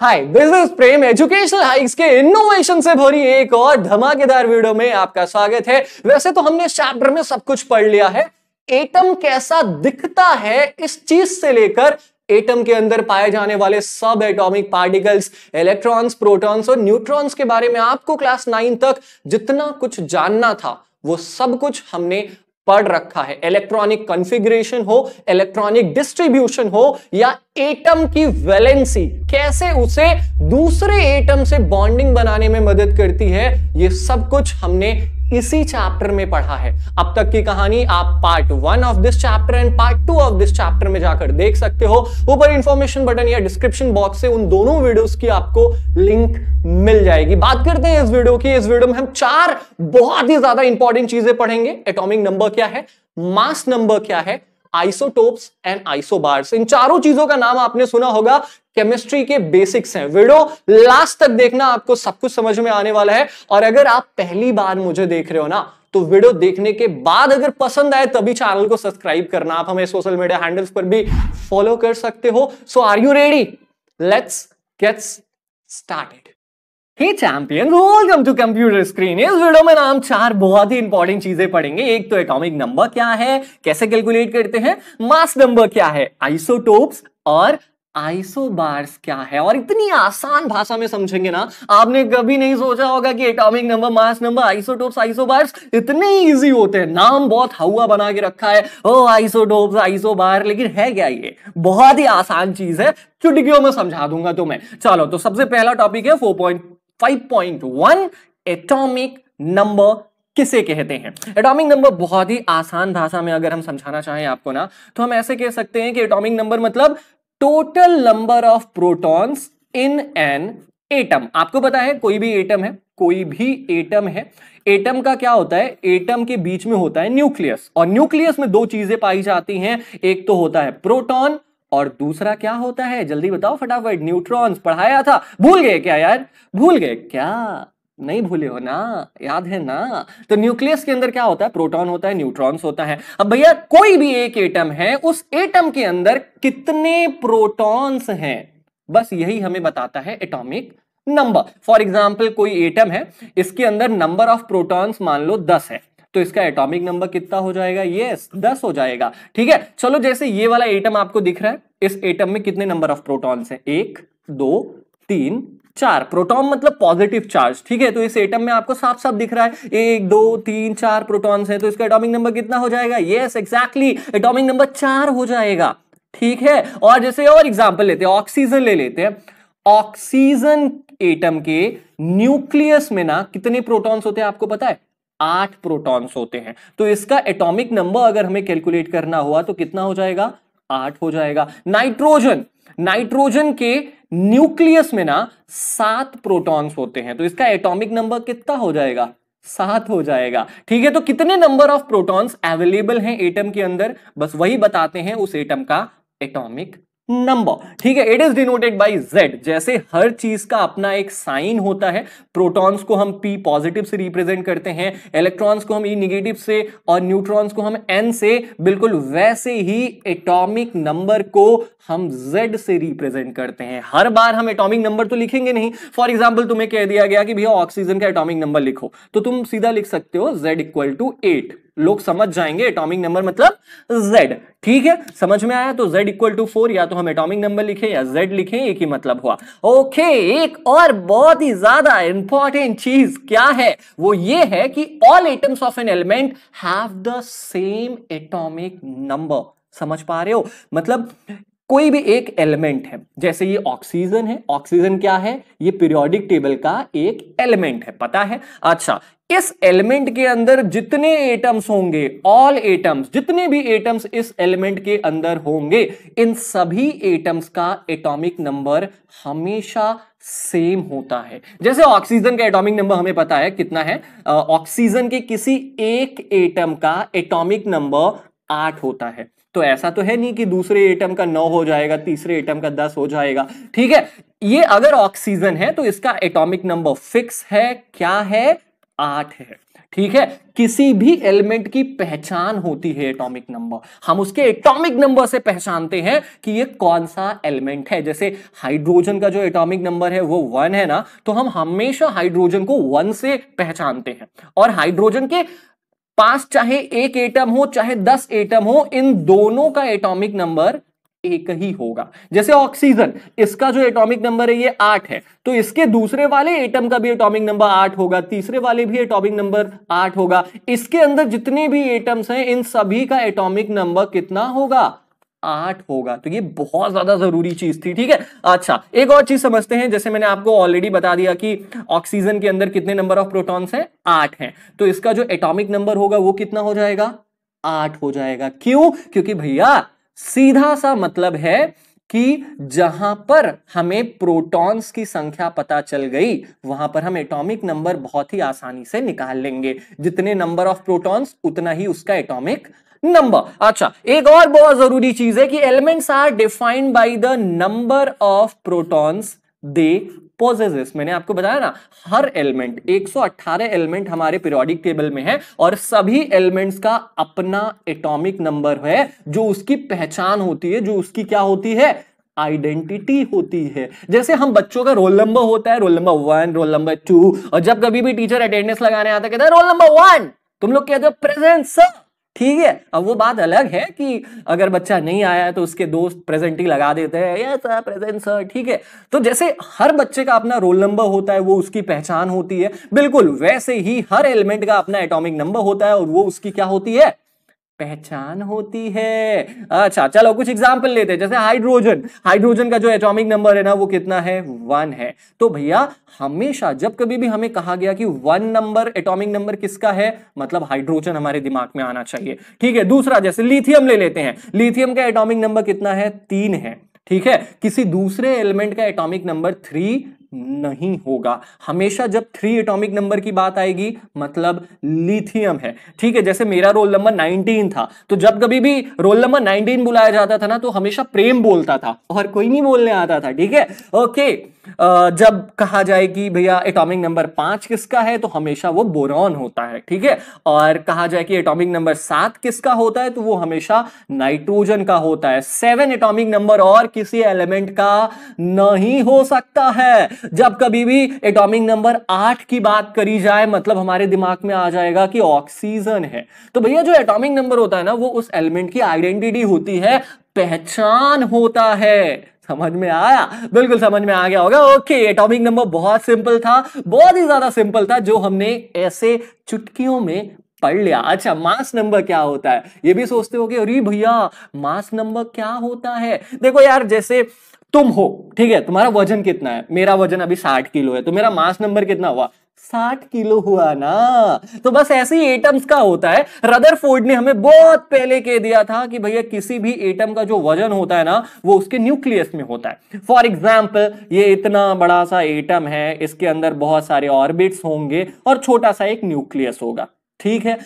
hi this is Prem educational hikes के innovation से भरी एक और धमाकेदार वीडियो में आपका स्वागत है वैसे तो हमने चैप्टर में सब कुछ पढ़ लिया है एटम कैसा दिखता है इस चीज से लेकर एटम के अंदर पाए जाने वाले सब एटॉमिक पार्टिकल्स इलेक्ट्रॉन्स प्रोटॉन्स और न्यूट्रॉन्स के बारे में आपको क्लास नाइन तक जितना कुछ जानना था वो सब कुछ हमने पढ़ रखा है इलेक्ट्रॉनिक कॉन्फ़िगरेशन हो इलेक्ट्रॉनिक डिस्ट्रीब्यूशन हो या एटम की वैलेंसी कैसे उसे दूसरे एटम से बॉन्डिंग बनाने में मदद करती है ये सब कुछ हमने इसी चैप्टर में पढ़ा है अब तक की कहानी आप part one of this chapter and part two of this chapter में जाकर देख सकते हो ऊपर इंफॉर्मेशन बटन या डिस्क्रिप्शन बॉक्स से उन दोनों वीडियोस की आपको लिंक मिल जाएगी बात करते हैं इस वीडियो की इस वीडियो में हम चार बहुत ही ज्यादा इंपॉर्टेंट चीजें पढ़ेंगे एटॉमिक नंबर क्या है मास नंबर क्या है आइसोटोप्स एंड आइसोबार्स इन चारों चीजों का नाम आपने सुना होगा केमिस्ट्री के बेसिक्स हैं वीडियो लास्ट तक देखना आपको सब कुछ समझ में आने वाला है और अगर आप पहली बार मुझे देख रहे हो ना तो वीडियो देखने के बाद अगर पसंद आए तभी चैनल को सब्सक्राइब करना आप हमें सोशल मीडिया हैंडल्स पर भी फॉलो कर सकते हो so are you ready let's gets started hey champions welcome to computer screen इस वीडियो में नाम हम चार बहुत ही इंपॉर्टेंट चीजें पढ़ेंगे एक तो एटॉमिक नंबर क्या है कैसे कैलकुलेट करते हैं मास नंबर क्या है आइसोटोप्स और आइसोबार्स क्या है और इतनी आसान भाषा में समझेंगे ना आपने कभी नहीं सोचा होगा कि atomic number mass number isotopes isobars इतने इजी होते हैं नाम बहुत हवा बना के रखा है ओ आइसोटोप्स आइसोबार लेकिन है क्या ये बहुत ही आसान चीज है चुटकियों में समझा दूंगा तो मैं चलो तो सबसे पहला टॉपिक है फोर पॉइंट 5.1 एटॉमिक नंबर किसे कहते हैं एटॉमिक नंबर बहुत ही आसान भाषा में अगर हम समझाना चाहें आपको ना तो हम ऐसे कह सकते हैं कि एटॉमिक नंबर मतलब total number of protons in an atom आपको पता है कोई भी एटम है कोई भी एटम है एटम का क्या होता है एटम के बीच में होता है न्यूक्लियस और न्यूक्लियस में दो चीजें पाई जाती हैं एक तो होता है प्रोटॉन और दूसरा क्या होता है जल्दी बताओ फटाफट न्यूट्रॉन्स पढ़ाया था भूल गए क्या यार भूल गए क्या नहीं भूले हो ना याद है ना तो न्यूक्लियस के अंदर क्या होता है प्रोटॉन होता है न्यूट्रॉन्स होता है अब भैया कोई भी एक एटम है उस एटम के अंदर कितने प्रोटॉन्स हैं बस यही हमें बताता है एटॉमिक नंबर फॉर एग्जाम्पल कोई एटम है इसके अंदर नंबर ऑफ प्रोटॉन्स मान लो दस है तो इसका एटॉमिक नंबर कितना हो जाएगा ये दस हो जाएगा ठीक है चलो जैसे ये वाला एटम आपको दिख रहा है इस एटम में कितने नंबर ऑफ प्रोटॉन्स हैं एक दो तीन चार प्रोटॉन मतलब पॉजिटिव चार्ज ठीक है तो इस एटम में आपको साफ साफ दिख रहा है एक दो तीन चार प्रोटॉन्स हैं तो इसका एटॉमिक नंबर कितना हो जाएगा यस एक्जैक्टली एटॉमिक नंबर चार हो जाएगा ठीक है और जैसे और एग्जाम्पल लेते हैं ऑक्सीजन ले लेते हैं ऑक्सीजन एटम के न्यूक्लियस में ना कितने प्रोटॉन्स होते हैं आपको पता है आठ प्रोटॉन्स होते हैं तो इसका एटॉमिक नंबर अगर हमें कैलकुलेट करना हुआ तो कितना हो जाएगा आठ हो जाएगा नाइट्रोजन नाइट्रोजन के न्यूक्लियस में ना सात प्रोटॉन्स होते हैं तो इसका एटॉमिक नंबर कितना हो जाएगा सात हो जाएगा ठीक है तो कितने नंबर ऑफ प्रोटॉन्स अवेलेबल हैं एटम के अंदर बस वही बताते हैं उस एटम का एटॉमिक नंबर ठीक है it is denoted by Z जैसे हर चीज का अपना एक साइन होता है प्रोटॉन्स को हम पी पॉजिटिव से रिप्रेजेंट करते हैं इलेक्ट्रॉन्स को हम ई e निगेटिव से और न्यूट्रॉन्स को हम एन से बिल्कुल वैसे ही एटॉमिक नंबर को हम जेड से रिप्रेजेंट करते हैं हर बार हम एटॉमिक नंबर तो लिखेंगे नहीं फॉर एग्जाम्पल तुम्हें कह दिया गया कि भैया ऑक्सीजन का एटॉमिक नंबर लिखो तो तुम सीधा लिख सकते हो जेड इक्वल टू एट लोग समझ जाएंगे एटॉमिक नंबर मतलब जेड ठीक है समझ में आया तो जेड इक्वल टू फोर या तो हम एटॉमिक नंबर लिखें या जेड लिखें एक ही मतलब हुआ ओके एक और बहुत ही ज्यादा इंपॉर्टेंट चीज क्या है वो ये है कि all atoms of an element have the same atomic number समझ पा रहे हो मतलब कोई भी एक एलिमेंट है जैसे ये ऑक्सीजन है ऑक्सीजन क्या है ये पीरियोडिक टेबल का एक एलिमेंट है पता है अच्छा इस एलिमेंट के अंदर जितने एटम्स होंगे ऑल एटम्स जितने भी एटम्स इस एलिमेंट के अंदर होंगे इन सभी एटम्स का एटॉमिक नंबर हमेशा सेम होता है जैसे ऑक्सीजन का एटॉमिक नंबर हमें पता है कितना है ऑक्सीजन के किसी एक एटम का एटॉमिक नंबर आठ होता है तो ऐसा तो है नहीं कि दूसरे एटम का नौ हो जाएगा तीसरे एटम का दस हो जाएगा ठीक है ये अगर ऑक्सीजन है तो इसका एटॉमिक नंबर फिक्स है क्या है आठ है ठीक है किसी भी एलिमेंट की पहचान होती है एटॉमिक नंबर हम उसके एटॉमिक नंबर से पहचानते हैं कि ये कौन सा एलिमेंट है जैसे हाइड्रोजन का जो एटॉमिक नंबर है वो वन है ना तो हम हमेशा हाइड्रोजन को वन से पहचानते हैं और हाइड्रोजन के पास चाहे एक एटम हो चाहे दस एटम हो इन दोनों का एटॉमिक नंबर एक ही होगा जैसे ऑक्सीजन इसका जो एटॉमिक नंबर है ये आठ है तो इसके दूसरे वाले एटम का भी एटॉमिक नंबर आठ होगा तीसरे वाले भी एटॉमिक नंबर आठ होगा इसके अंदर जितने भी एटम्स हैं इन सभी का एटॉमिक नंबर कितना होगा आठ होगा तो ये बहुत ज्यादा जरूरी चीज थी ठीक है अच्छा एक और चीज समझते हैं जैसे मैंने आपको ऑलरेडी बता दिया कि ऑक्सीजन के अंदर कितने नंबर ऑफ प्रोटॉन्स हैं आठ हैं तो इसका जो एटॉमिक नंबर होगा वो कितना हो जाएगा आठ हो जाएगा क्यों क्योंकि भैया सीधा सा मतलब है कि जहां पर हमें प्रोटॉन्स की संख्या पता चल गई वहां पर हम एटॉमिक नंबर बहुत ही आसानी से निकाल लेंगे जितने नंबर ऑफ प्रोटॉन्स उतना ही उसका एटॉमिक नंबर अच्छा एक और बहुत जरूरी चीज है कि elements are defined by the number of protons they possesses मैंने आपको बताया ना हर एलिमेंट 118 एलिमेंट हमारे पीरियोडिक टेबल में है और सभी एलिमेंट्स का अपना एटॉमिक नंबर है जो उसकी पहचान होती है जो उसकी क्या होती है आइडेंटिटी होती है जैसे हम बच्चों का रोल नंबर होता है roll number one roll number two और जब कभी भी टीचर अटेंडेंस लगाने आता कहता है रोल नंबर वन तुम लोग कहते हो प्रेजेंट सर ठीक है अब वो बात अलग है कि अगर बच्चा नहीं आया तो उसके दोस्त प्रेजेंट ही लगा देते हैं यस सर प्रेजेंट सर ठीक है तो जैसे हर बच्चे का अपना रोल नंबर होता है वो उसकी पहचान होती है बिल्कुल वैसे ही हर एलिमेंट का अपना एटॉमिक नंबर होता है और वो उसकी क्या होती है पहचान होती है अच्छा चलो कुछ एग्जाम्पल लेते हैं जैसे हाइड्रोजन हाइड्रोजन का जो एटॉमिक नंबर है ना वो कितना है वन है तो भैया हमेशा जब कभी भी हमें कहा गया कि वन नंबर एटॉमिक नंबर किसका है मतलब हाइड्रोजन हमारे दिमाग में आना चाहिए ठीक है दूसरा जैसे लिथियम ले लेते हैं लिथियम का एटॉमिक नंबर कितना है तीन है ठीक है किसी दूसरे एलिमेंट का एटॉमिक नंबर थ्री नहीं होगा हमेशा जब थ्री एटॉमिक नंबर की बात आएगी मतलब लिथियम है ठीक है जैसे मेरा रोल नंबर 19 था तो जब कभी भी रोल नंबर 19 बुलाया जाता था ना तो हमेशा प्रेम बोलता था और कोई नहीं बोलने आता था ठीक है ओके जब कहा जाए कि भैया एटॉमिक नंबर पांच किसका है तो हमेशा वो बोरॉन होता है ठीक है और कहा जाए कि एटॉमिक नंबर सात किसका होता है तो वो हमेशा नाइट्रोजन का होता है सेवन एटॉमिक नंबर और किसी एलिमेंट का नहीं हो सकता है जब कभी भी एटॉमिक नंबर आठ की बात करी जाए मतलब हमारे दिमाग में आ जाएगा कि ऑक्सीजन है तो भैया जो एटॉमिक नंबर होता है ना वो उस एलिमेंट की आइडेंटिटी होती है पहचान होता है समझ में आया बिल्कुल समझ में आ गया होगा ओके एटॉमिक नंबर बहुत सिंपल था बहुत ही ज्यादा सिंपल था जो हमने ऐसे चुटकियों में पढ़ लिया अच्छा मास नंबर क्या होता है ये भी सोचते हो कि अरे भैया मास नंबर क्या होता है देखो यार जैसे तुम हो ठीक है तुम्हारा वजन कितना है मेरा वजन अभी साठ किलो है तो मेरा मास नंबर कितना हुआ साठ किलो हुआ ना तो बस ऐसे ही एटम्स का होता है रदरफोर्ड ने हमें बहुत पहले कह दिया था कि भैया किसी भी एटम का जो वजन होता है ना वो उसके न्यूक्लियस में होता है फॉर एग्जाम्पल ये इतना बड़ा सा एटम है इसके अंदर बहुत सारे ऑर्बिट्स होंगे और छोटा सा एक न्यूक्लियस होगा ठीक है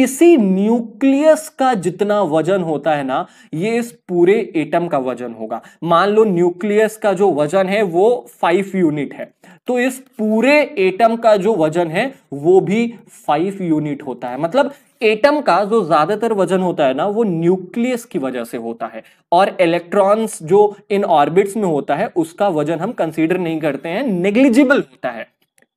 इसी न्यूक्लियस का जितना वजन होता है ना ये इस पूरे एटम का वजन होगा मान लो न्यूक्लियस का जो वजन है वो फाइव यूनिट है तो इस पूरे एटम का जो वजन है वो भी फाइव यूनिट होता है मतलब एटम का जो ज्यादातर वजन होता है ना वो न्यूक्लियस की वजह से होता है और इलेक्ट्रॉन्स जो इन ऑर्बिट्स में होता है उसका वजन हम कंसीडर नहीं करते हैं नेग्लिजिबल होता है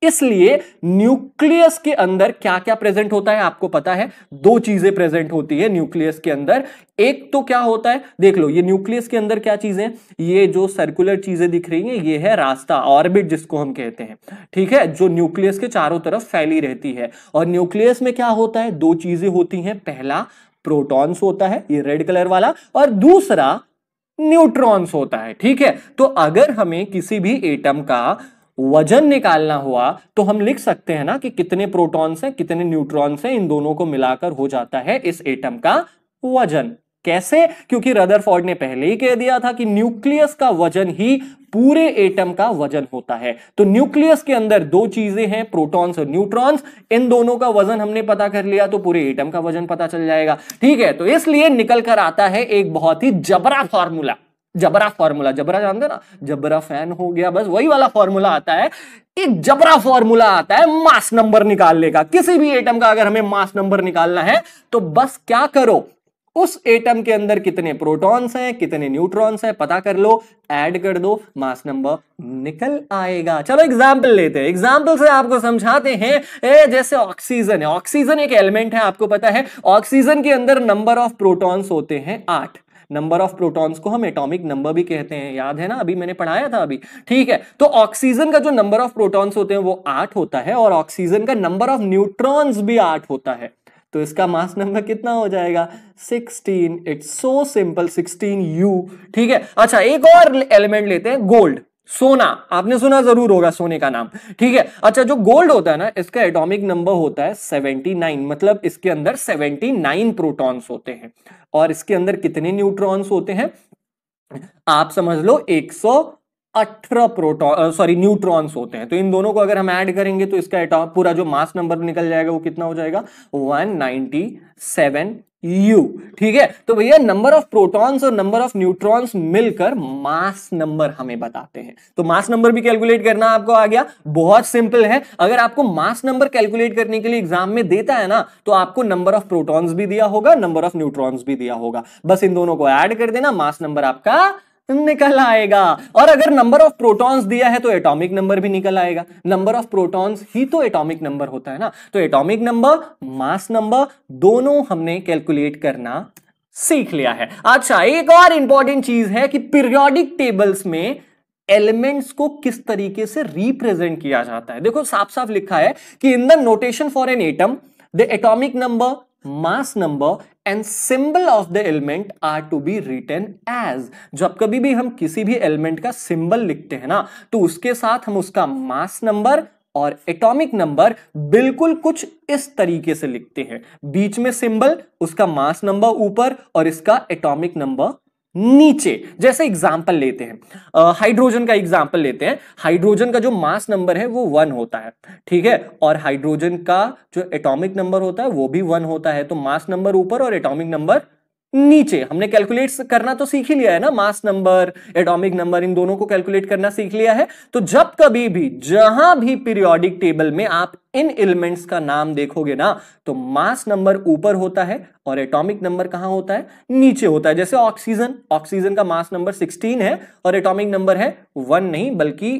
इसलिए न्यूक्लियस के अंदर क्या क्या प्रेजेंट होता है आपको पता है दो चीजें प्रेजेंट होती है न्यूक्लियस के अंदर एक तो क्या होता है देख लो ये न्यूक्लियस के अंदर क्या चीजें ये जो सर्कुलर चीजें दिख रही हैं ये है रास्ता ऑर्बिट जिसको हम कहते हैं ठीक है जो न्यूक्लियस के चारों तरफ फैली रहती है और न्यूक्लियस में क्या होता है दो चीजें होती हैं पहला प्रोटॉन्स होता है ये रेड कलर वाला और दूसरा न्यूट्रॉन्स होता है ठीक है तो अगर हमें किसी भी एटम का वजन निकालना हुआ तो हम लिख सकते हैं ना कि कितने प्रोटॉन्स हैं कितने न्यूट्रॉन्स हैं इन दोनों को मिलाकर हो जाता है इस एटम का वजन कैसे क्योंकि रदरफोर्ड ने पहले ही कह दिया था कि न्यूक्लियस का वजन ही पूरे एटम का वजन होता है तो न्यूक्लियस के अंदर दो चीजें हैं प्रोटॉन्स और न्यूट्रॉन्स इन दोनों का वजन हमने पता कर लिया तो पूरे एटम का वजन पता चल जाएगा ठीक है तो इसलिए निकल कर आता है एक बहुत ही जबरा फॉर्मूला जबरा फॉर्मूला जबरा जानते ना जबरा फैन हो गया बस वही वाला फॉर्मूला आता है एक जबरा फॉर्मूला आता है मास नंबर निकालने का किसी भी एटम का अगर हमें मास नंबर निकालना है तो बस क्या करो उस एटम के अंदर कितने प्रोटॉन्स हैं कितने न्यूट्रॉन्स हैं पता कर लो ऐड कर दो मास नंबर निकल आएगा चलो एग्जाम्पल लेते हैं एग्जाम्पल से आपको समझाते हैं ए, जैसे ऑक्सीजन है ऑक्सीजन एक एलिमेंट है आपको पता है ऑक्सीजन के अंदर नंबर ऑफ प्रोटॉन्स होते हैं आठ नंबर ऑफ प्रोटॉन्स को हम एटॉमिक नंबर भी कहते हैं याद है ना अभी मैंने पढ़ाया था अभी ठीक है तो ऑक्सीजन का जो नंबर ऑफ प्रोटॉन्स होते हैं वो आठ होता है और ऑक्सीजन का नंबर ऑफ न्यूट्रॉन्स भी आठ होता है तो इसका मास नंबर कितना हो जाएगा 16 इट्स सो सिंपल 16 यू ठीक है अच्छा एक और एलिमेंट लेते हैं गोल्ड सोना आपने सुना जरूर होगा सोने का नाम ठीक है अच्छा जो गोल्ड होता है ना इसका एटॉमिक नंबर होता है 79 मतलब इसके अंदर 79 प्रोटॉन्स होते हैं और इसके अंदर कितने न्यूट्रॉन्स होते हैं आप समझ लो 118 प्रोटॉन सॉरी न्यूट्रॉन्स होते हैं तो इन दोनों को अगर हम ऐड करेंगे तो इसका पूरा जो मास नंबर निकल जाएगा वो कितना हो जाएगा सेवन U, ठीक है तो भैया नंबर ऑफ प्रोटॉन्स और नंबर ऑफ न्यूट्रॉन्स मिलकर मास नंबर हमें बताते हैं तो मास नंबर भी कैलकुलेट करना आपको आ गया बहुत सिंपल है अगर आपको मास नंबर कैलकुलेट करने के लिए एग्जाम में देता है ना तो आपको नंबर ऑफ प्रोटॉन्स भी दिया होगा नंबर ऑफ न्यूट्रॉन्स भी दिया होगा बस इन दोनों को एड कर देना मास नंबर आपका निकल आएगा और अगर नंबर ऑफ प्रोटॉन्स दिया है तो एटॉमिक नंबर भी निकल आएगा नंबर ऑफ प्रोटॉन्स ही तो एटॉमिक नंबर होता है ना तो एटॉमिक नंबर मास नंबर दोनों हमने कैलकुलेट करना सीख लिया है अच्छा एक और इंपॉर्टेंट चीज है कि पीरियोडिक टेबल्स में एलिमेंट्स को किस तरीके से रिप्रेजेंट किया जाता है देखो साफ साफ लिखा है कि in the notation for an atom the atomic number mass number and symbol of the element are to be written as जब कभी भी हम किसी भी एलिमेंट का सिंबल लिखते हैं ना तो उसके साथ हम उसका मास नंबर और एटॉमिक नंबर बिल्कुल कुछ इस तरीके से लिखते हैं बीच में सिंबल उसका मास नंबर ऊपर और इसका एटॉमिक नंबर नीचे जैसे एग्जाम्पल लेते हैं हाइड्रोजन का एग्जाम्पल लेते हैं हाइड्रोजन का जो मास नंबर है वो वन होता है ठीक है और हाइड्रोजन का जो एटॉमिक नंबर होता है वो भी वन होता है तो मास नंबर ऊपर और एटॉमिक नंबर नीचे हमने कैलकुलेट करना तो सीख ही लिया है ना मास नंबर एटॉमिक नंबर इन दोनों को कैलकुलेट करना सीख लिया है तो जब कभी भी जहां भी पीरियोडिक टेबल में आप इन एलिमेंट्स का नाम देखोगे ना तो मास नंबर ऊपर होता है और एटॉमिक नंबर कहां होता है नीचे होता है जैसे ऑक्सीजन ऑक्सीजन का मास नंबर 16 है और एटॉमिक नंबर है वन नहीं बल्कि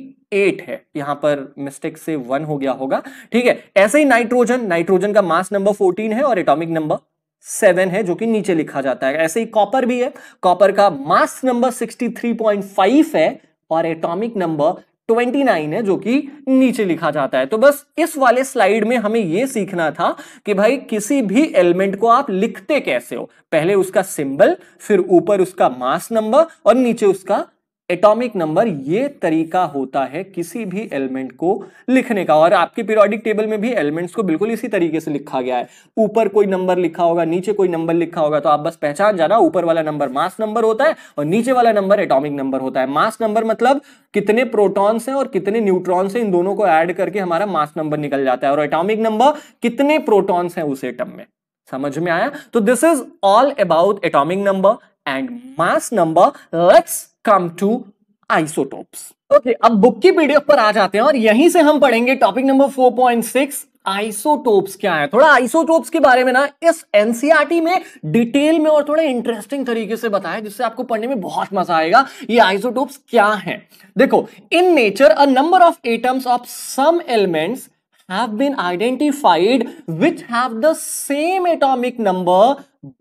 एट है यहां पर मिस्टेक से वन हो गया होगा ठीक है ऐसे ही नाइट्रोजन नाइट्रोजन का मास नंबर फोर्टीन है और एटोमिक नंबर सेवन है जो कि नीचे लिखा जाता है ऐसे ही कॉपर भी है कॉपर का मास नंबर फाइव है और एटॉमिक नंबर ट्वेंटी नाइन है जो कि नीचे लिखा जाता है तो बस इस वाले स्लाइड में हमें यह सीखना था कि भाई किसी भी एलिमेंट को आप लिखते कैसे हो पहले उसका सिंबल फिर ऊपर उसका मास नंबर और नीचे उसका एटॉमिक नंबर ये तरीका होता है किसी भी एलिमेंट को लिखने का और आपके पीरियोडिक टेबल में भी एलिमेंट्स को बिल्कुल इसी तरीके से लिखा गया है ऊपर कोई नंबर लिखा होगा नीचे कोई नंबर लिखा होगा तो आप बस पहचान जाना ऊपर वाला नंबर मास नंबर होता है और नीचे वाला नंबर एटॉमिक नंबर होता है मास नंबर मतलब कितने प्रोटॉन्स हैं और कितने न्यूट्रॉन्स हैं इन दोनों को ऐड करके हमारा मास नंबर निकल जाता है और एटॉमिक नंबर कितने प्रोटॉन्स हैं उस एटम में समझ में आया तो this is all about atomic number and mass number let's come to isotopes okay okay, अब बुक की पीडीएफ पर आ जाते हैं और यहीं से हम पढ़ेंगे टॉपिक नंबर 4.6 आइसोटोप्स क्या है थोड़ा आइसोटोप्स के बारे में ना इस एनसीईआरटी e में डिटेल में और थोड़ा इंटरेस्टिंग तरीके से बताया जिससे आपको पढ़ने में बहुत मजा आएगा ये आइसोटोप्स क्या है देखो in nature a number of atoms of some elements have been identified which have the same atomic number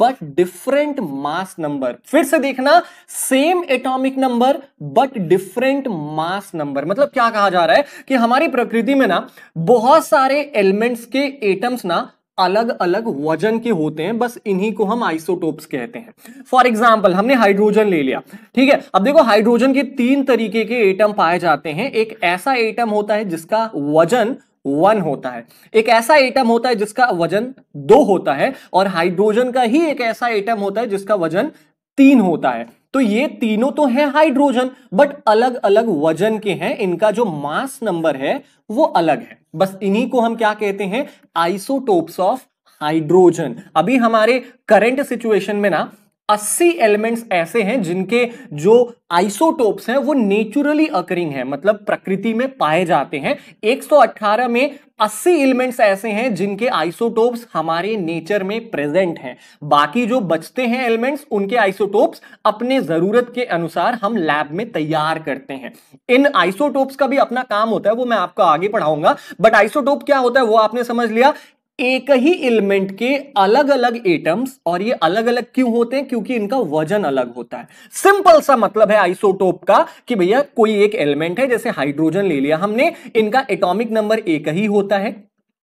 but different mass number फिर से देखना same atomic number but different mass number मतलब क्या कहा जा रहा है कि हमारी प्रकृति में ना बहुत सारे एलिमेंट्स के एटम्स ना अलग अलग वजन के होते हैं बस इन्हीं को हम आइसोटोप्स कहते हैं फॉर एग्जाम्पल हमने हाइड्रोजन ले लिया ठीक है अब देखो हाइड्रोजन के तीन तरीके के एटम पाए जाते हैं एक ऐसा एटम होता है जिसका वजन वन होता है एक ऐसा एटम होता है जिसका वजन दो होता है और हाइड्रोजन का ही एक ऐसा एटम होता है जिसका वजन तीन होता है तो ये तीनों तो है हाइड्रोजन बट अलग अलग वजन के हैं इनका जो मास नंबर है वो अलग है बस इन्हीं को हम क्या कहते हैं आइसोटोप्स ऑफ हाइड्रोजन अभी हमारे करंट सिचुएशन में ना अस्सी एलिमेंट्स ऐसे हैं जिनके जो आइसोटोप्स हैं वो नेचुरली अकरिंग है मतलब प्रकृति में पाए जाते हैं 118 में 80 एलिमेंट्स ऐसे हैं जिनके आइसोटोप्स हमारे नेचर में प्रेजेंट हैं बाकी जो बचते हैं एलिमेंट्स उनके आइसोटोप्स अपने ज़रूरत के अनुसार हम लैब में तैयार करते हैं इन आइसोटोप्स का भी अपना काम होता है वो मैं आपको आगे पढ़ाऊंगा बट आइसोटोप क्या होता है वो आपने समझ लिया एक ही एलिमेंट के अलग अलग एटम्स और ये अलग अलग क्यों होते हैं क्योंकि इनका वजन अलग होता है सिंपल सा मतलब है आइसोटोप का कि भैया कोई एक एलिमेंट है जैसे हाइड्रोजन ले लिया हमने इनका एटॉमिक नंबर एक ही होता है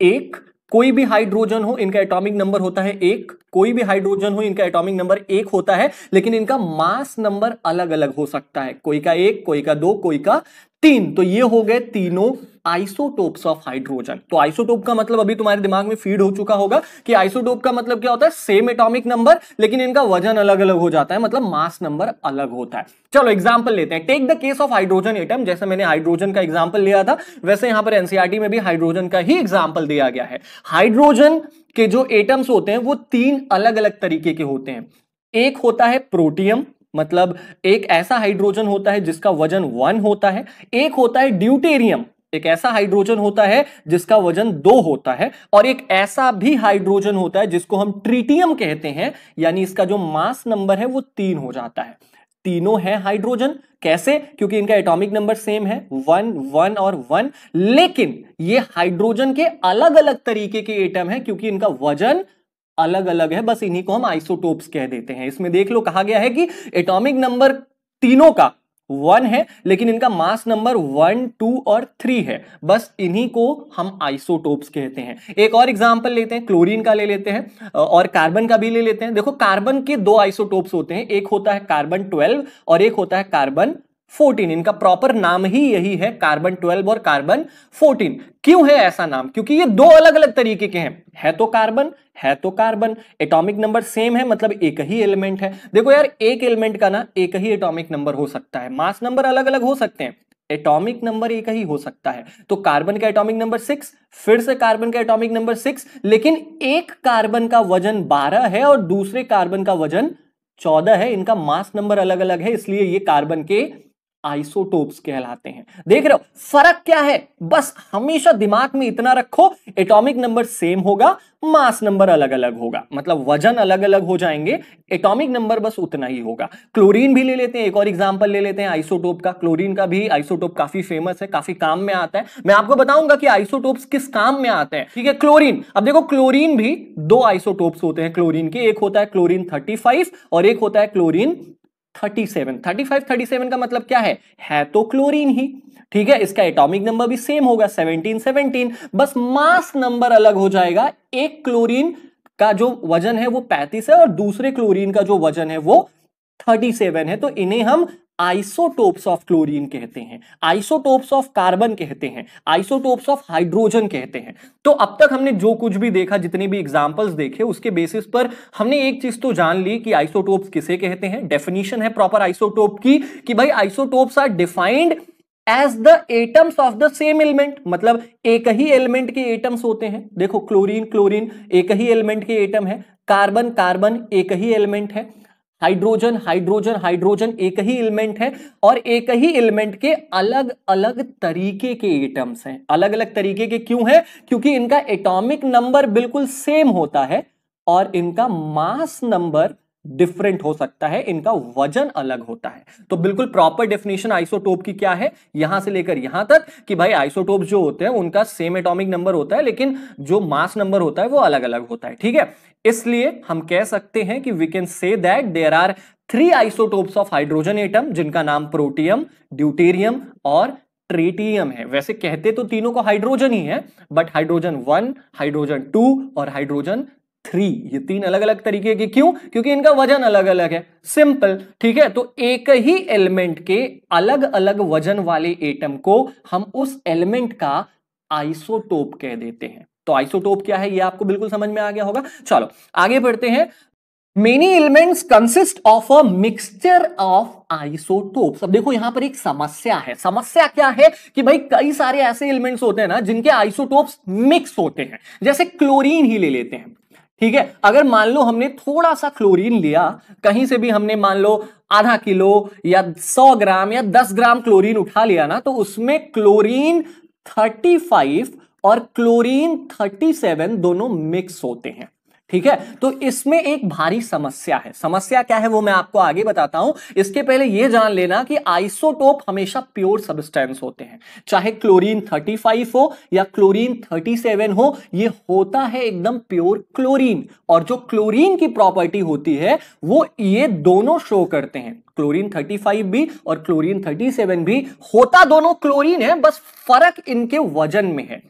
एक कोई भी हाइड्रोजन हो इनका एटॉमिक नंबर होता है एक कोई भी हाइड्रोजन हो इनका एटॉमिक नंबर एक होता है लेकिन इनका मास नंबर अलग अलग हो सकता है कोई का एक कोई का दो कोई का तीन तो ये हो गए तीनों आइसोटोप्स ऑफ हाइड्रोजन तो आइसोटोप का मतलब अभी तुम्हारे दिमाग में फीड हो चुका होगा कि आइसोटोप का मतलब क्या होता है सेम एटॉमिक नंबर लेकिन इनका वजन अलग अलग हो जाता है मतलब मास नंबर अलग होता है चलो एग्जाम्पल लेते हैं take the case of hydrogen atom जैसे मैंने हाइड्रोजन का एग्जाम्पल लिया था वैसे यहां पर एनसीआरटी e में भी हाइड्रोजन का ही एग्जाम्पल दिया गया है हाइड्रोजन के जो एटम्स होते हैं वो तीन अलग अलग तरीके के होते हैं एक होता है प्रोटियम मतलब एक ऐसा हाइड्रोजन होता है जिसका वजन वन होता है एक होता है ड्यूटेरियम एक ऐसा हाइड्रोजन होता है जिसका वजन दो होता है और एक ऐसा भी हाइड्रोजन होता है जिसको हम ट्रीटियम कहते हैं यानी इसका जो मास नंबर है वो तीन हो जाता है तीनों है हाइड्रोजन कैसे क्योंकि इनका एटॉमिक नंबर सेम है वन वन और वन लेकिन ये हाइड्रोजन के अलग अलग तरीके के एटम है क्योंकि इनका वजन अलग अलग है बस इन्हीं को हम आइसोटोप्स कह देते हैं इसमें देख लो कहा गया है कि एटॉमिक नंबर तीनों का वन है लेकिन इनका मास नंबर वन टू और थ्री है बस इन्हीं को हम आइसोटोप्स कहते हैं एक और एग्जाम्पल लेते हैं क्लोरीन का ले लेते हैं और कार्बन का भी ले लेते हैं देखो कार्बन के दो आइसोटोप्स होते हैं एक होता है कार्बन ट्वेल्व और एक होता है कार्बन 14 इनका प्रॉपर नाम ही यही है कार्बन 12 और कार्बन 14 क्यों है ऐसा नाम क्योंकि ये दो अलग अलग तरीके के हैं है तो कार्बन है तो कार्बन एटॉमिक नंबर सेम है मतलब एक ही एलिमेंट है देखो यार एक एलिमेंट का ना एक ही एटॉमिक नंबर हो सकता है मास नंबर अलग अलग हो सकते हैं एटॉमिक नंबर एक ही हो सकता है तो कार्बन का एटॉमिक नंबर सिक्स फिर से कार्बन का एटॉमिक नंबर सिक्स लेकिन एक कार्बन का वजन बारह है और दूसरे कार्बन का वजन चौदह है इनका मास नंबर अलग अलग है इसलिए ये कार्बन के आइसोटोप्स कहलाते हैं देख रहे हो फर्क क्या है बस हमेशा दिमाग में इतना रखो एटॉमिक नंबर सेम होगा मास नंबर अलग अलग होगा मतलब वजन अलग अलग हो जाएंगे एटॉमिक नंबर बस उतना ही होगा क्लोरीन भी ले लेते हैं एक और एग्जांपल ले लेते हैं आइसोटोप का क्लोरीन का भी आइसोटोप काफी फेमस है काफी काम में आता है मैं आपको बताऊंगा कि आइसोटोप्स किस काम में आते हैं ठीक है क्लोरीन अब देखो क्लोरीन भी दो आइसोटोप्स होते हैं क्लोरीन के एक होता है क्लोरीन थर्टी और एक होता है क्लोरीन थर्टी सेवन का मतलब क्या है है तो क्लोरीन ही ठीक है इसका एटॉमिक नंबर भी सेम होगा सेवनटीन सेवनटीन बस मास नंबर अलग हो जाएगा एक क्लोरीन का जो वजन है वो पैंतीस है और दूसरे क्लोरीन का जो वजन है वो थर्टी सेवन है तो इन्हें हम आइसोटोप्स ऑफ क्लोरीन कहते हैं आइसोटोप्स ऑफ कार्बन कहते हैं आइसोटोप्स ऑफ हाइड्रोजन कहते हैं तो अब तक हमने जो कुछ भी देखा जितने भी एग्जाम्पल्स देखे उसके बेसिस पर हमने एक चीज तो जान ली कि आइसोटोप्स किसे कहते हैं डेफिनेशन है प्रॉपर आइसोटोप की कि भाई isotopes are defined as the atoms of the same element मतलब एक ही एलिमेंट के एटम्स होते हैं देखो क्लोरीन क्लोरीन एक ही एलिमेंट के एटम है कार्बन कार्बन एक ही एलिमेंट है हाइड्रोजन हाइड्रोजन हाइड्रोजन एक ही एलिमेंट है और एक ही एलिमेंट के अलग अलग तरीके के एटम्स हैं अलग अलग तरीके के क्यों है क्योंकि इनका एटॉमिक नंबर बिल्कुल सेम होता है और इनका मास नंबर डिफरेंट हो सकता है इनका वजन अलग होता है तो बिल्कुल प्रॉपर डेफिनेशन आइसोटोप की क्या है यहां से लेकर यहां तक कि भाई आइसोटोप जो होते हैं उनका सेम एटॉमिक नंबर होता है लेकिन जो मास नंबर होता है वो अलग अलग होता है ठीक है इसलिए हम कह सकते हैं कि we can say that there are three isotopes of hydrogen atom जिनका नाम प्रोटियम ड्यूटेरियम और ट्रेटियम है वैसे कहते तो तीनों को हाइड्रोजन ही है but hydrogen one hydrogen two और हाइड्रोजन थ्री ये तीन अलग अलग तरीके के क्यों क्योंकि इनका वजन अलग अलग है सिंपल ठीक है तो एक ही एलिमेंट के अलग अलग वजन वाले एटम को हम उस एलिमेंट का आइसोटोप कह देते हैं तो आइसोटोप क्या है ये आपको बिल्कुल समझ में आ गया होगा चलो आगे बढ़ते हैं many elements consist of a mixture of isotope अब देखो यहां पर एक समस्या है समस्या क्या है कि भाई कई सारे ऐसे एलिमेंट्स होते हैं ना जिनके आइसोटोप्स मिक्स होते हैं जैसे क्लोरीन ही ले लेते हैं ठीक है अगर मान लो हमने थोड़ा सा क्लोरीन लिया कहीं से भी हमने मान लो आधा किलो या 100 ग्राम या 10 ग्राम क्लोरीन उठा लिया ना तो उसमें क्लोरीन 35 और क्लोरीन 37 दोनों मिक्स होते हैं ठीक है तो इसमें एक भारी समस्या है समस्या क्या है वो मैं आपको आगे बताता हूं इसके पहले यह जान लेना कि आइसोटोप हमेशा प्योर सब्सटेंस होते हैं चाहे क्लोरीन 35 हो या क्लोरीन 37 हो ये होता है एकदम प्योर क्लोरीन और जो क्लोरीन की प्रॉपर्टी होती है वो ये दोनों शो करते हैं क्लोरीन 35 भी और क्लोरीन 37 भी होता दोनों क्लोरीन है बस फर्क इनके वजन में है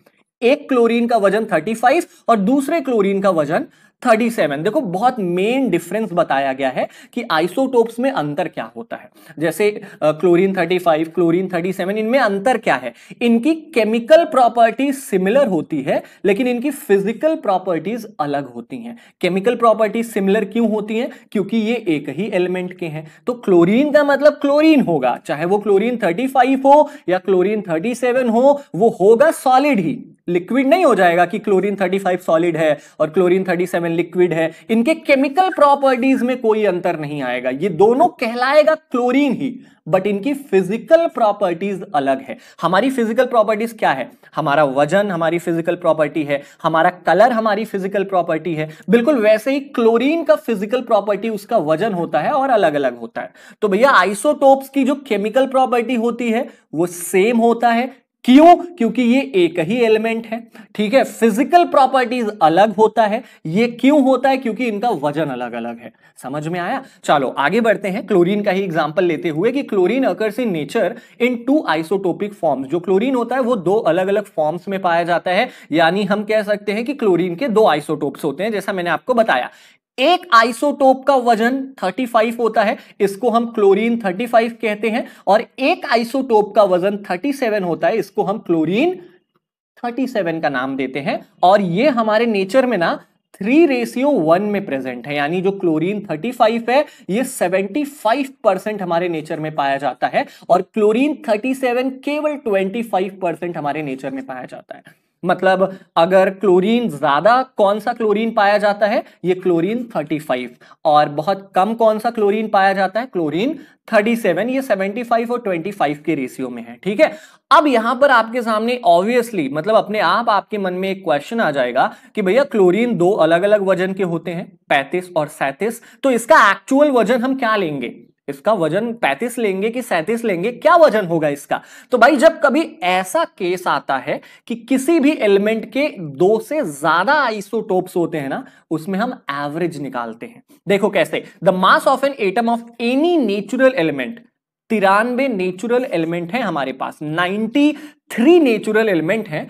एक क्लोरीन का वजन 35 और दूसरे क्लोरीन का वजन 37 देखो बहुत मेन डिफरेंस बताया गया है कि आइसोटोप्स में अंतर क्या होता है जैसे क्लोरीन 35 क्लोरीन 37 इनमें अंतर क्या है इनकी केमिकल प्रॉपर्टीज सिमिलर होती है लेकिन इनकी फिजिकल प्रॉपर्टीज अलग होती हैं केमिकल प्रॉपर्टीज सिमिलर क्यों होती हैं क्योंकि ये एक ही एलिमेंट के हैं तो क्लोरीन का मतलब क्लोरीन होगा चाहे वो क्लोरीन थर्टी हो या क्लोरीन थर्टी हो वो होगा सॉलिड ही लिक्विड नहीं हो जाएगा कि क्लोरीन 35 सॉलिड है और क्लोरीन 37 लिक्विड है इनके केमिकल प्रॉपर्टीज में कोई अंतर नहीं आएगा ये दोनों कहलाएगा क्लोरीन ही बट इनकी फिजिकल प्रॉपर्टीज अलग है हमारी फिजिकल प्रॉपर्टीज क्या है हमारा वजन हमारी फिजिकल प्रॉपर्टी है हमारा कलर हमारी फिजिकल प्रॉपर्टी है बिल्कुल वैसे ही क्लोरीन का फिजिकल प्रॉपर्टी उसका वजन होता है और अलग अलग होता है तो भैया आइसोटोप्स की जो केमिकल प्रॉपर्टी होती है वो सेम होता है क्यों क्योंकि ये एक ही एलिमेंट है ठीक है फिजिकल प्रॉपर्टीज अलग होता है ये क्यों होता है क्योंकि इनका वजन अलग अलग है समझ में आया चलो आगे बढ़ते हैं क्लोरीन का ही एग्जांपल लेते हुए कि chlorine occurs in nature in two isotopic forms जो क्लोरीन होता है वो दो अलग अलग फॉर्म्स में पाया जाता है यानी हम कह सकते हैं कि क्लोरीन के दो आइसोटोप्स होते हैं जैसा मैंने आपको बताया एक आइसोटोप का वजन 35 होता है इसको हम क्लोरीन 35 कहते हैं और एक आइसोटोप का वजन 37 होता है इसको हम क्लोरीन 37 का नाम देते हैं और ये हमारे नेचर में ना थ्री रेशियो वन में प्रेजेंट है यानी जो क्लोरीन 35 है ये 75 परसेंट हमारे नेचर में पाया जाता है और क्लोरीन 37 केवल 25 परसेंट हमारे नेचर में पाया जाता है मतलब अगर क्लोरीन ज़्यादा कौन सा क्लोरीन पाया जाता है ये क्लोरीन 35 और बहुत कम कौन सा क्लोरीन पाया जाता है क्लोरीन 37 ये 75 और 25 के रेशियो में है ठीक है अब यहां पर आपके सामने ऑब्वियसली मतलब अपने आप आपके मन में एक क्वेश्चन आ जाएगा कि भैया क्लोरीन दो अलग अलग वजन के होते हैं 35 और 37 तो इसका एक्चुअल वजन हम क्या लेंगे इसका वजन 35 लेंगे कि 37 लेंगे क्या वजन होगा इसका तो भाई जब कभी ऐसा केस आता है कि किसी भी एलिमेंट के दो से ज्यादा आइसोटोप्स होते हैं ना उसमें हम एवरेज निकालते हैं देखो कैसे the mass of an atom of any natural element तिरानवे नेचुरल एलिमेंट है हमारे पास नाइनटी नेचुरल एलिमेंट है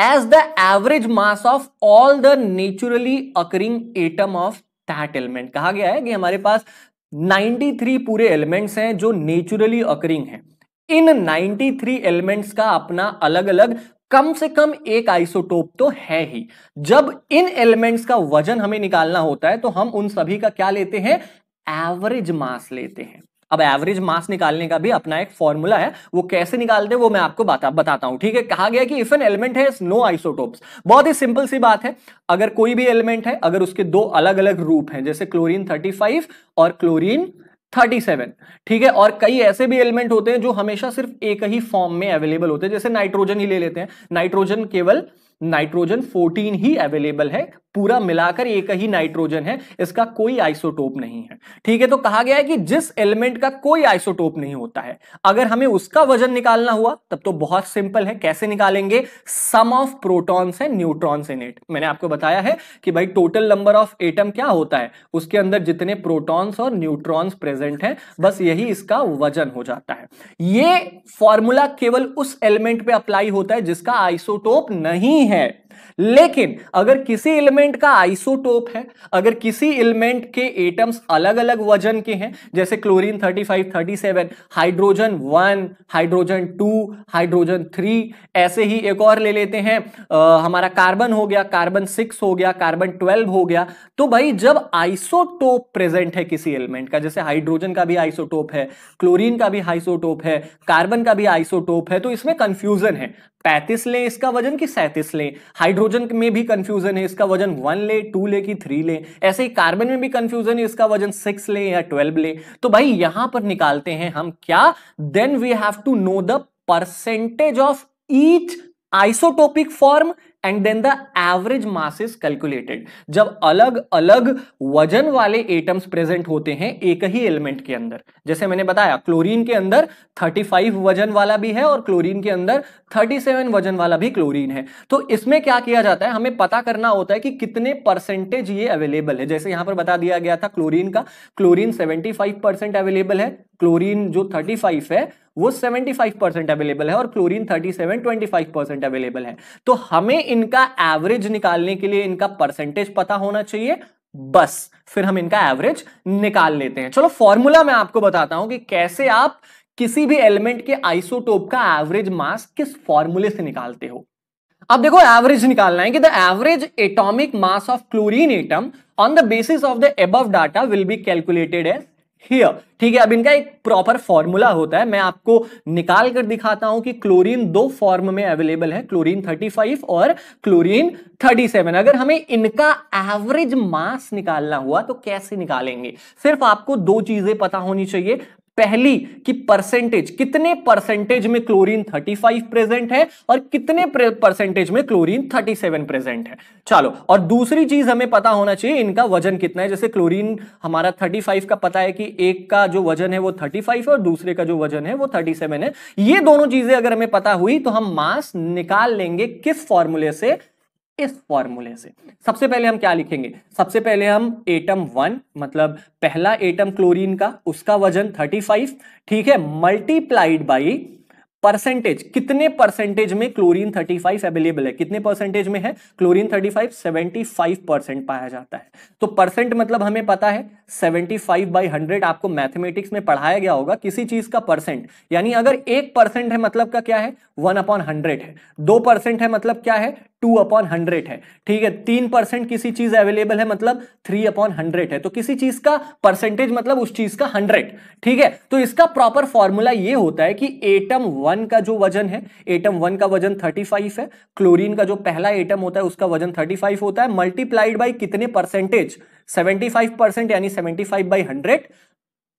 as the average mass of all the naturally occurring atom of that element कहा गया है कि हमारे पास 93 पूरे एलिमेंट्स हैं जो नेचुरली अकरिंग हैं इन 93 एलिमेंट्स का अपना अलग अलग कम से कम एक आइसोटोप तो है ही जब इन एलिमेंट्स का वजन हमें निकालना होता है तो हम उन सभी का क्या लेते हैं एवरेज मास लेते हैं अब एवरेज मास निकालने का भी अपना एक फॉर्मूला है वो कैसे निकालते हैं वो मैं आपको बता बताता हूं ठीक है कहा गया कि इफ एन एलिमेंट है नो आइसोटोप्स बहुत ही सिंपल सी बात है अगर कोई भी एलिमेंट है अगर उसके दो अलग अलग रूप हैं जैसे क्लोरीन 35 और क्लोरीन 37 ठीक है और कई ऐसे भी एलिमेंट होते हैं जो हमेशा सिर्फ एक ही फॉर्म में अवेलेबल होते हैं जैसे नाइट्रोजन ही ले लेते हैं नाइट्रोजन केवल नाइट्रोजन 14 ही अवेलेबल है पूरा मिलाकर एक ही नाइट्रोजन है इसका कोई आइसोटोप नहीं है ठीक है तो कहा गया है कि जिस एलिमेंट का कोई आइसोटोप नहीं होता है अगर हमें उसका वजन निकालना हुआ तब तो बहुत सिंपल है कैसे निकालेंगे sum of protons and neutrons in at मैंने आपको बताया है कि भाई टोटल नंबर ऑफ एटम क्या होता है उसके अंदर जितने प्रोटॉन्स और न्यूट्रॉन्स प्रेजेंट है बस यही इसका वजन हो जाता है ये फॉर्मूला केवल उस एलिमेंट पे अप्लाई होता है जिसका आइसोटोप नहीं है लेकिन अगर किसी एलिमेंट का आइसोटोप है अगर किसी एलिमेंट के एटम्स अलग अलग वजन के हैं जैसे क्लोरीन 35, 37, हाइड्रोजन 1, हाइड्रोजन 2, हाइड्रोजन 3, ऐसे ही एक और ले लेते हैं आ, हमारा कार्बन हो गया कार्बन 6 हो गया कार्बन 12 हो गया तो भाई जब आइसोटोप प्रेजेंट है किसी एलिमेंट का जैसे हाइड्रोजन का भी आइसोटोप है क्लोरीन का भी आइसोटोप है कार्बन का भी आइसोटोप है तो इसमें कंफ्यूजन है पैंतीस लें इसका वजन कि सैंतीस लें हाइड्रोजन में भी कंफ्यूजन है इसका वजन वन ले टू ले कि थ्री ले ऐसे ही कार्बन में भी कंफ्यूजन है इसका वजन सिक्स ले या ट्वेल्व ले तो भाई यहां पर निकालते हैं हम क्या then we have to know the percentage of each isotopic form and then the average mass is calculated जब अलग अलग वजन वाले एटम्स प्रेजेंट होते हैं एक ही एलिमेंट के अंदर जैसे मैंने बताया क्लोरीन के अंदर 35 वजन वाला भी है और क्लोरीन के अंदर 37 वजन वाला भी क्लोरीन है तो इसमें क्या किया जाता है हमें पता करना होता है कि कितने परसेंटेज ये अवेलेबल है जैसे यहां पर बता दिया गया था क्लोरीन का क्लोरीन 75 परसेंट अवेलेबल है क्लोरीन जो 35 है वो 75 परसेंट अवेलेबल है और क्लोरीन 37 25 परसेंट अवेलेबल है तो हमें इनका एवरेज निकालने के लिए इनका परसेंटेज पता होना चाहिए बस फिर हम इनका एवरेज निकाल लेते हैं चलो फॉर्मूला मैं आपको बताता हूं कि कैसे आप किसी भी एलिमेंट के आइसोटोप का एवरेज मास किस फॉर्मूले से निकालते हो अब देखो एवरेज निकालना है कि the average atomic mass of chlorine atom on the basis of the above data will be calculated as here ठीक है अब इनका एक प्रॉपर फॉर्मूला होता है मैं आपको निकाल कर दिखाता हूं कि क्लोरीन दो फॉर्म में अवेलेबल है क्लोरीन 35 और क्लोरीन 37 अगर हमें इनका एवरेज मास निकालना हुआ तो कैसे निकालेंगे सिर्फ आपको दो चीजें पता होनी चाहिए पहली कि परसेंटेज कितने परसेंटेज में क्लोरीन 35 प्रेजेंट है और कितने परसेंटेज में क्लोरीन 37 प्रेजेंट है चलो और दूसरी चीज हमें पता होना चाहिए इनका वजन कितना है जैसे क्लोरीन हमारा 35 का पता है कि एक का जो वजन है वो 35 है और दूसरे का जो वजन है वो 37 है ये दोनों चीजें अगर हमें पता हुई तो हम मास निकाल लेंगे किस फॉर्मूले से इस फॉर्मूले से सबसे पहले हम क्या लिखेंगे सबसे पहले हम एटम वन मतलब पहला एटम क्लोरीन का उसका वजन 35 ठीक है मल्टीप्लाइड बाई परसेंटेज कितने परसेंटेज में क्लोरीन 35 अवेलेबल है कितने परसेंटेज में है क्लोरीन 35 75 परसेंट पाया जाता है तो परसेंट मतलब हमें पता है 75 बाई हंड्रेड आपको मैथमेटिक्स में पढ़ाया गया होगा किसी चीज का परसेंट यानी अगर एक परसेंट है मतलब का क्या है वन अपॉन हंड्रेड है दो परसेंट है मतलब क्या है टू अपॉन हंड्रेड है ठीक है तीन परसेंट किसी चीज अवेलेबल है मतलब थ्री अपॉन हंड्रेड है तो किसी चीज का परसेंटेज मतलब उस चीज का हंड्रेड ठीक है तो इसका प्रॉपर फॉर्मूला ये होता है कि एटम वन का जो वजन है एटम वन का वजन थर्टी फाइव है क्लोरीन का जो पहला एटम होता है उसका वजन थर्टी फाइव होता है मल्टीप्लाइड बाई कितने परसेंटेज सेवेंटी फाइव परसेंट यानी seventy five by hundred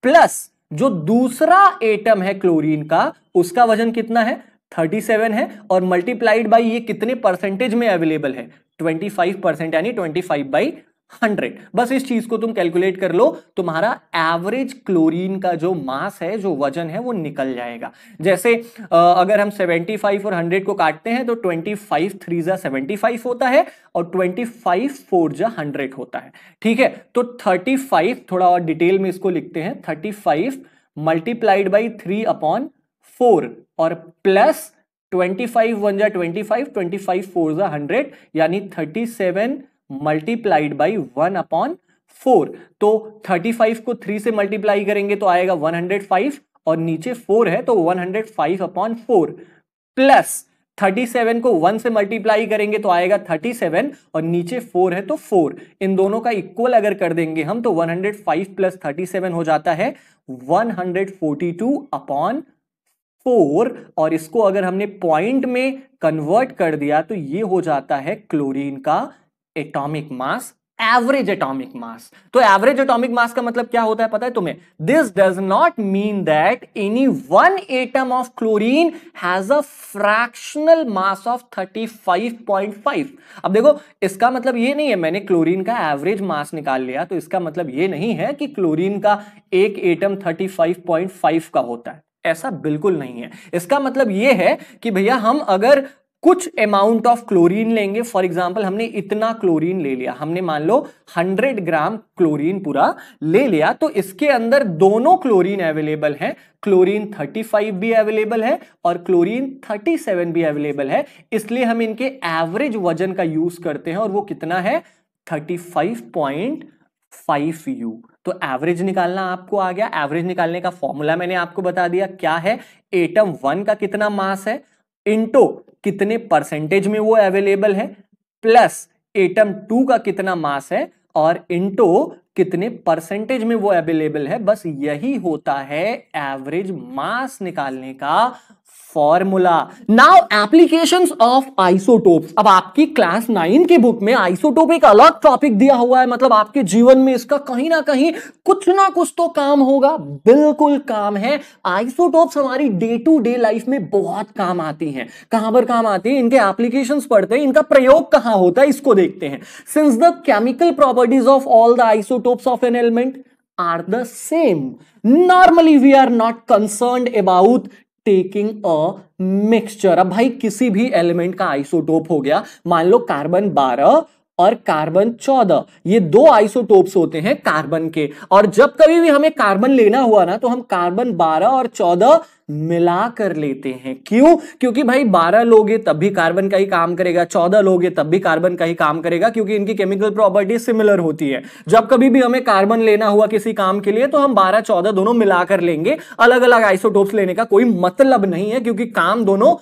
plus जो दूसरा एटम है क्लोरीन का उसका वजन कितना है 37 है और मल्टीप्लाइड बाई ये कितने परसेंटेज में अवेलेबल है 25 परसेंट यानी 25 बाई हंड्रेड बस इस चीज को तुम कैलकुलेट कर लो तुम्हारा एवरेज क्लोरीन का जो मास है जो वजन है वो निकल जाएगा जैसे अगर हम 75 और 100 को काटते हैं तो 25 थ्री जा सेवेंटी होता है और 25 फोर जा हंड्रेड होता है ठीक है तो 35 थोड़ा और डिटेल में इसको लिखते हैं 35 five multiplied by three upon four और प्लस ट्वेंटी फाइव वन जा twenty five twenty five four जा हंड्रेड यानी thirty seven multiplied by one upon four तो थर्टी फाइव को थ्री से मल्टीप्लाई करेंगे तो आएगा वन हंड्रेड फाइव और नीचे फोर है तो one hundred five upon four plus thirty seven को वन से मल्टीप्लाई करेंगे तो आएगा थर्टी सेवन और नीचे फोर है तो फोर इन दोनों का इक्वल अगर कर देंगे हम तो one hundred five plus thirty seven हो जाता है one hundred forty two upon four और इसको अगर हमने पॉइंट में कन्वर्ट कर दिया तो ये हो जाता है क्लोरीन का atomic mass average atomic mass तो एवरेज एटॉमिक मास का मतलब क्या होता है पता है तुम्हें this does not mean that any one atom of chlorine has a fractional mass of 35.5 अब देखो इसका मतलब ये नहीं है मैंने क्लोरीन का एवरेज मास निकाल लिया तो इसका मतलब ये नहीं है कि क्लोरीन का एक एटम 35.5 का होता है ऐसा बिल्कुल नहीं है इसका मतलब ये है कि भैया हम अगर कुछ अमाउंट ऑफ क्लोरीन लेंगे फॉर एग्जाम्पल हमने इतना क्लोरीन ले लिया हमने मान लो 100 ग्राम क्लोरीन पूरा ले लिया तो इसके अंदर दोनों क्लोरीन अवेलेबल हैं क्लोरीन 35 भी अवेलेबल है और क्लोरीन 37 भी अवेलेबल है इसलिए हम इनके एवरेज वजन का यूज करते हैं और वो कितना है 35.5 यू तो एवरेज निकालना आपको आ गया एवरेज निकालने का फॉर्मूला मैंने आपको बता दिया क्या है एटम वन का कितना मास है इंटो कितने परसेंटेज में वो अवेलेबल है प्लस एटम टू का कितना मास है और इंटो कितने परसेंटेज में वो अवेलेबल है बस यही होता है एवरेज मास निकालने का formula now application of isotope अब आपकी क्लास नाइन की बुक में आइसोटोप एक अलग टॉपिक दिया हुआ है मतलब आपके जीवन में इसका कहीं ना कहीं कुछ ना कुछ तो काम होगा बिल्कुल काम है आइसोटोप हमारी डे टू डे लाइफ में बहुत काम आती हैं कहां पर काम आती है इनके एप्लीकेशन पढ़ते हैं इनका प्रयोग कहां होता है इसको देखते हैं since the chemical properties of all the isotope of an element are the same normally we are not concern about taking a mixture अब भाई किसी भी एलिमेंट का आइसोटोप हो गया मान लो कार्बन बारह और कार्बन चौदह ये दो आइसोटोप्स होते हैं कार्बन के और जब कभी भी हमें कार्बन लेना हुआ ना तो हम कार्बन बारह और चौदह मिला कर लेते हैं क्यों क्योंकि भाई 12 लोगे तब भी कार्बन का ही काम करेगा 14 लोगे तब भी कार्बन का ही काम करेगा क्योंकि इनकी केमिकल प्रॉपर्टी सिमिलर होती है जब कभी भी हमें कार्बन लेना हुआ किसी काम के लिए तो हम 12 14 दोनों मिलाकर लेंगे अलग अलग आइसोटोप्स लेने का कोई मतलब नहीं है क्योंकि काम दोनों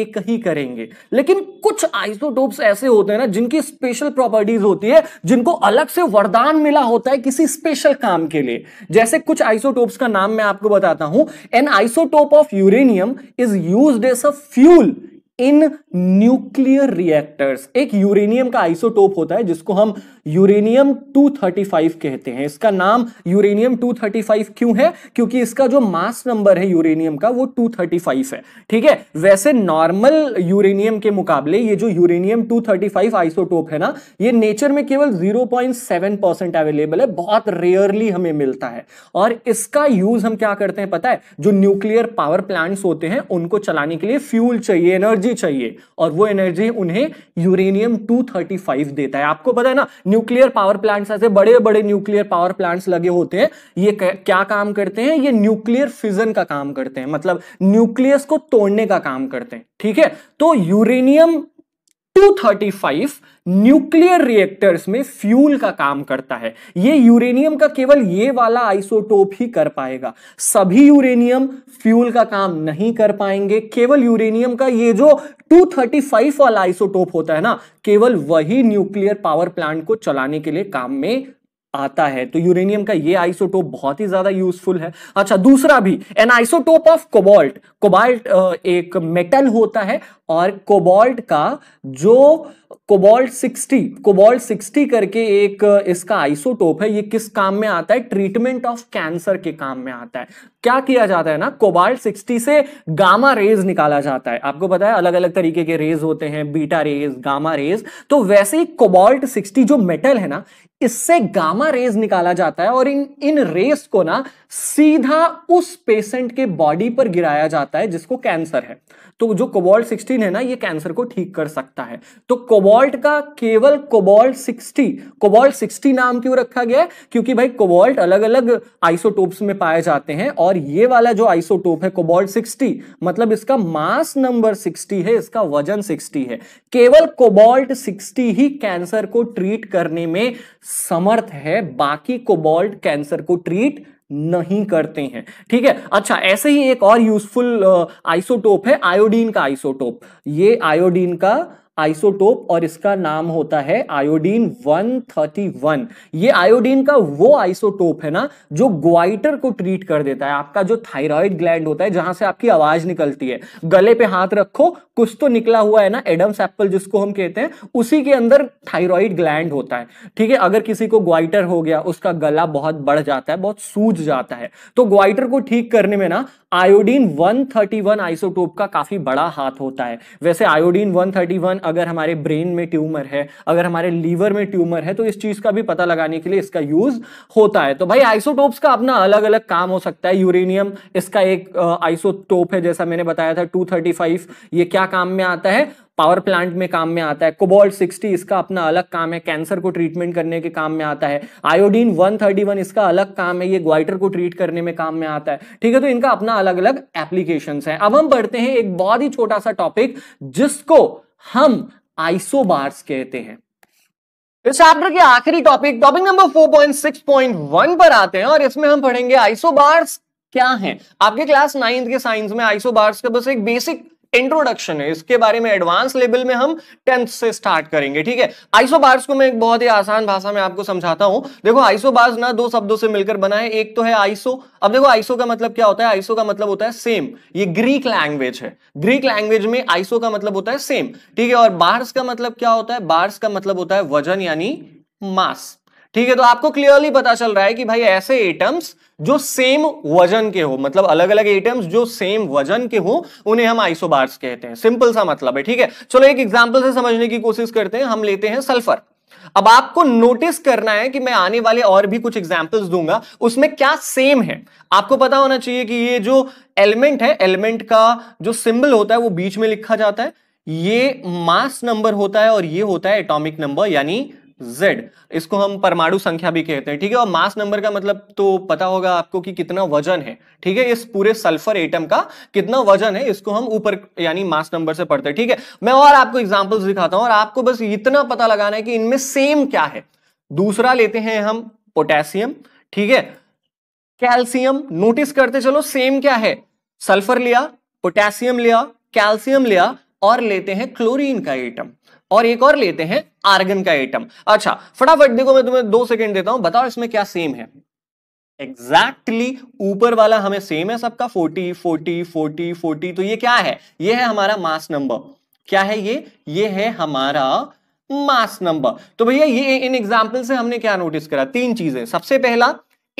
एक ही करेंगे लेकिन कुछ आइसोटोप्स ऐसे होते हैं ना जिनकी स्पेशल प्रॉपर्टीज होती है जिनको अलग से वरदान मिला होता है किसी स्पेशल काम के लिए जैसे कुछ आइसोटोप्स का नाम मैं आपको बताता हूं an isotope of uranium is use as a fuel in nuclear reactors एक यूरेनियम का आइसोटोप होता है जिसको हम यूरेनियम 235 कहते हैं इसका नाम यूरेनियम 235 क्यों है क्योंकि इसका जो मास नंबर है यूरेनियम का वो 235 है ठीक है वैसे नॉर्मल यूरेनियम के मुकाबले ये जो यूरेनियम 235 आइसोटोप है ना ये नेचर में केवल 0.7 परसेंट अवेलेबल है बहुत रेयरली हमें मिलता है और इसका यूज हम क्या करते हैं पता है जो न्यूक्लियर पावर प्लांट्स होते हैं उनको चलाने के लिए फ्यूल चाहिए एनर्जी एनर्जी चाहिए और वो एनर्जी उन्हें यूरेनियम 235 देता है आपको पता है ना न्यूक्लियर पावर प्लांट्स ऐसे बड़े बड़े न्यूक्लियर पावर प्लांट्स लगे होते हैं ये क्या काम करते हैं ये न्यूक्लियर फिजन का काम करते हैं मतलब न्यूक्लियस को तोड़ने का काम करते हैं ठीक है तो यूरेनियम टू न्यूक्लियर रिएक्टर्स में फ्यूल का काम करता है ये यूरेनियम का केवल ये वाला आइसोटोप ही कर पाएगा सभी यूरेनियम फ्यूल का काम नहीं कर पाएंगे केवल यूरेनियम का ये जो 235 वाला आइसोटोप होता है ना केवल वही न्यूक्लियर पावर प्लांट को चलाने के लिए काम में आता है तो यूरेनियम का ये आइसोटोप बहुत ही ज्यादा यूजफुल है अच्छा दूसरा भी an isotope of cobalt cobalt एक मेटल होता है और कोबाल्ट का जो कोबाल्ट 60 कोबाल्ट 60 करके एक इसका आइसोटोप है ये किस काम में आता है ट्रीटमेंट ऑफ कैंसर के काम में आता है क्या किया जाता है ना कोबाल्ट 60 से गामा रेज निकाला जाता है आपको पता है अलग अलग तरीके के रेज होते हैं बीटा रेज गामा रेज तो वैसे ही कोबाल्ट 60 जो मेटल है ना इससे गामा रेज निकाला जाता है और इन इन रेस को ना सीधा उस पेशेंट के बॉडी पर गिराया जाता है जिसको कैंसर है तो जो कोबाल्ट सिक्सटीन है ना ये कैंसर को ठीक कर सकता है तो कोबाल्ट का केवल कोबाल्ट सिक्सटी कोबाल्ट सिक्सटी नाम क्यों रखा गया क्योंकि भाई कोबाल्ट अलग अलग आइसोटोप्स में पाए जाते हैं और ये वाला जो आइसोटोप है कोबाल्ट सिक्सटी मतलब इसका मास नंबर सिक्सटी है इसका वजन सिक्सटी है केवल कोबाल्ट सिक्सटी ही कैंसर को ट्रीट करने में समर्थ है बाकी कोबाल्ट कैंसर को ट्रीट नहीं करते हैं ठीक है अच्छा ऐसे ही एक और यूजफुल आइसोटोप uh, है आयोडीन का आइसोटोप ये आयोडीन का आइसोटोप और इसका नाम होता है आयोडीन 131 ये आयोडीन का वो आइसोटोप है ना जो ग्वाइटर को ट्रीट कर देता है आपका जो थायराइड ग्लैंड होता है जहां से आपकी आवाज निकलती है गले पे हाथ रखो कुछ तो निकला हुआ है ना एडम्स एप्पल जिसको हम कहते हैं उसी के अंदर थायराइड ग्लैंड होता है ठीक है अगर किसी को ग्वाइटर हो गया उसका गला बहुत बढ़ जाता है बहुत सूज जाता है तो ग्वाइटर को ठीक करने में ना आयोडीन 131 आइसोटोप का काफी बड़ा हाथ होता है वैसे आयोडीन 131 अगर हमारे ब्रेन में ट्यूमर है अगर हमारे लीवर में ट्यूमर है तो इस चीज का भी पता लगाने के लिए इसका यूज होता है तो भाई आइसोटोप्स का अपना अलग अलग काम हो सकता है यूरेनियम इसका एक आइसोटोप है जैसा मैंने बताया था टू ये क्या क्या काम में आता है पावर प्लांट में काम में आता है कोबोल्ट 60 इसका अपना अलग काम है कैंसर को ट्रीटमेंट करने के काम में आता है आयोडीन 131 इसका अलग काम है ये ग्वाइटर को ट्रीट करने में काम में आता है ठीक है तो इनका अपना अलग अलग एप्लीकेशन है अब हम पढ़ते हैं एक बहुत ही छोटा सा टॉपिक जिसको हम आइसोबार्स कहते हैं इस चैप्टर के आखिरी टॉपिक टॉपिक नंबर फोर पर आते हैं और इसमें हम पढ़ेंगे आइसोबार्स क्या है आपके क्लास नाइन्थ के साइंस में आइसोबार्स का बस एक बेसिक इंट्रोडक्शन है इसके बारे में एडवांस लेवल में हम टेंथ से स्टार्ट करेंगे ठीक है आइसोबार्स को मैं एक बहुत ही आसान भाषा में आपको समझाता हूं देखो आइसोबार्स ना दो शब्दों से मिलकर बना है एक तो है आइसो अब देखो आइसो का मतलब क्या होता है आइसो का मतलब होता है सेम ये ग्रीक लैंग्वेज है ग्रीक लैंग्वेज में आइसो का मतलब होता है सेम ठीक है और बार्स का मतलब क्या होता है बार्स का मतलब होता है वजन यानी मास ठीक है तो आपको क्लियरली पता चल रहा है कि भाई ऐसे एटम्स जो सेम वजन के हो मतलब अलग अलग एटम्स जो सेम वजन के हो उन्हें हम आइसोबार्स कहते हैं सिंपल सा मतलब है ठीक है चलो एक एग्जांपल से समझने की कोशिश करते हैं हम लेते हैं सल्फर अब आपको नोटिस करना है कि मैं आने वाले और भी कुछ एग्जाम्पल्स दूंगा उसमें क्या सेम है आपको पता होना चाहिए कि ये जो एलिमेंट है एलिमेंट का जो सिंबल होता है वो बीच में लिखा जाता है ये मास नंबर होता है और ये होता है एटॉमिक नंबर यानी जेड इसको हम परमाणु संख्या भी कहते हैं ठीक है और मास नंबर का मतलब तो पता होगा आपको कि कितना वजन है ठीक है इस पूरे सल्फर एटम का कितना वजन है इसको हम ऊपर यानी मास नंबर से पढ़ते हैं ठीक है मैं और आपको एग्जाम्पल्स दिखाता हूं और आपको बस इतना पता लगाना है कि इनमें सेम क्या है दूसरा लेते हैं हम पोटेशियम ठीक है कैल्सियम नोटिस करते चलो सेम क्या है सल्फर लिया पोटेशियम लिया कैल्सियम लिया और लेते हैं क्लोरीन का एटम और एक और लेते हैं आर्गन का एटम अच्छा फटाफट देखो मैं तुम्हें दो सेकेंड देता हूं बताओ इसमें क्या सेम है एग्जैक्टली exactly, ऊपर वाला हमें सेम है सबका 40 40 40 तो ये क्या है ये है हमारा मास नंबर क्या है ये ये है हमारा मास नंबर तो भैया ये इन एग्जाम्पल से हमने क्या नोटिस करा तीन चीजें सबसे पहला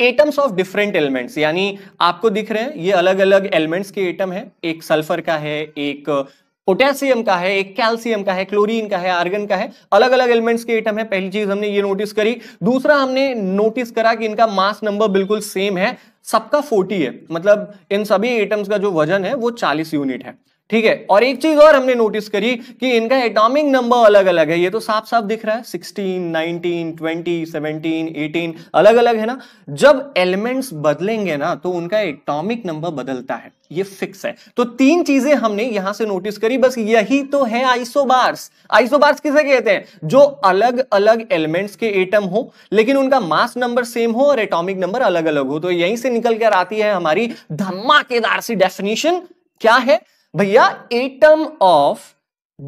एटम्स ऑफ डिफरेंट एलिमेंट्स यानी आपको दिख रहे हैं ये अलग अलग एलिमेंट्स के एटम है एक सल्फर का है एक पोटेशियम का है एक कैल्सियम का है क्लोरीन का है आर्गन का है अलग अलग एलिमेंट्स के आइटम है पहली चीज हमने ये नोटिस करी दूसरा हमने नोटिस करा कि इनका मास नंबर बिल्कुल सेम है सबका 40 है मतलब इन सभी आइटम्स का जो वजन है वो 40 यूनिट है ठीक है और एक चीज और हमने नोटिस करी कि इनका एटॉमिक नंबर अलग अलग है ये तो साफ साफ दिख रहा है 16, 19, 20, 17, 18 अलग अलग है ना जब एलिमेंट्स बदलेंगे ना तो उनका एटॉमिक नंबर बदलता है ये फिक्स है तो तीन चीजें हमने यहां से नोटिस करी बस यही तो है आइसोबार्स आइसोबार्स किसे कहते हैं जो अलग अलग एलिमेंट्स के एटम हो लेकिन उनका मास नंबर सेम हो और एटॉमिक नंबर अलग अलग हो तो यहीं से निकल कर आती है हमारी धमाकेदार सी डेफिनेशन क्या है भैया एटम ऑफ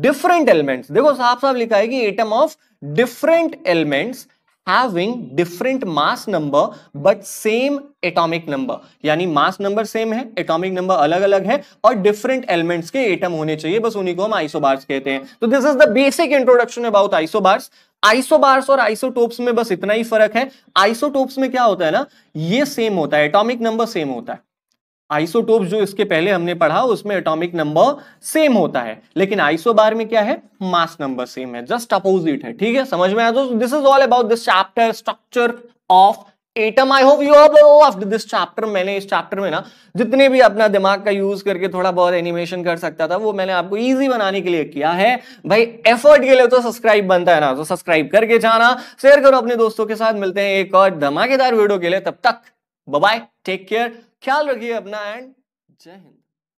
डिफरेंट एलिमेंट्स देखो साफ साफ लिखा है कि atom of different elements having different mass number but same atomic number यानी मास नंबर सेम है एटॉमिक नंबर अलग अलग है और डिफरेंट एलिमेंट्स के एटम होने चाहिए बस उन्हीं को हम आइसोबार्स कहते हैं तो this is the basic introduction about isobars isobars और आइसोटोप्स में बस इतना ही फर्क है आइसोटोप्स में क्या होता है ना ये सेम होता है एटॉमिक नंबर सेम होता है आइसोटोप जो इसके पहले हमने पढ़ा उसमें एटॉमिक नंबर सेम होता है लेकिन आइसो बार में क्या है मास नंबर सेम है जस्ट अपोजिट है ठीक है समझ में आया तो this is all about this chapter structure of atom I hope you loved this chapter मैंने इस चैप्टर में ना जितने भी अपना दिमाग का यूज करके थोड़ा बहुत एनिमेशन कर सकता था वो मैंने आपको इजी बनाने के लिए किया है भाई एफर्ट के लिए तो सब्सक्राइब बनता है ना तो सब्सक्राइब करके जाना शेयर करो अपने दोस्तों के साथ मिलते हैं एक और धमाकेदार वीडियो के लिए तब तक बाय टेक केयर ख्याल रखिए अपना एंड जय हिंद